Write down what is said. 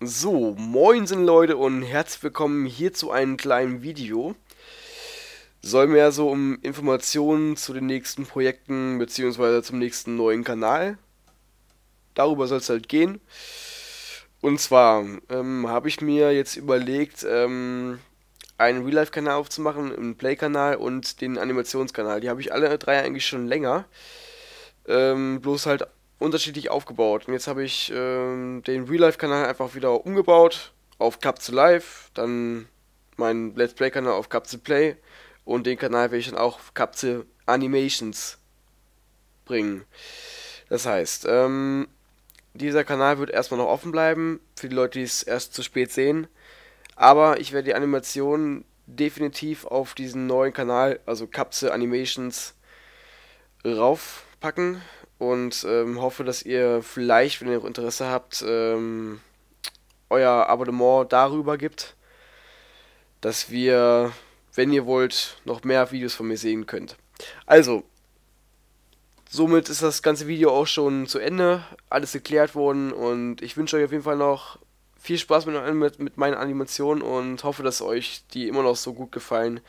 So, moinsen Leute und herzlich willkommen hier zu einem kleinen Video. Soll mehr so um Informationen zu den nächsten Projekten bzw. zum nächsten neuen Kanal. Darüber soll es halt gehen. Und zwar ähm, habe ich mir jetzt überlegt, ähm, einen Real-Life-Kanal aufzumachen, einen Play-Kanal und den Animationskanal. Die habe ich alle drei eigentlich schon länger. Ähm, bloß halt unterschiedlich aufgebaut. Und jetzt habe ich ähm, den Real-Life-Kanal einfach wieder umgebaut auf Cup Live, dann meinen Let's Play-Kanal auf Cup Play und den Kanal werde ich dann auch Cup Animations bringen. Das heißt, ähm, dieser Kanal wird erstmal noch offen bleiben, für die Leute, die es erst zu spät sehen. Aber ich werde die Animation definitiv auf diesen neuen Kanal, also Kapse Animations, raufpacken und ähm, hoffe, dass ihr vielleicht, wenn ihr noch Interesse habt, ähm, euer Abonnement darüber gibt, dass wir, wenn ihr wollt, noch mehr Videos von mir sehen könnt. Also, somit ist das ganze Video auch schon zu Ende, alles geklärt worden und ich wünsche euch auf jeden Fall noch viel Spaß mit, mit, mit meinen Animationen und hoffe, dass euch die immer noch so gut gefallen,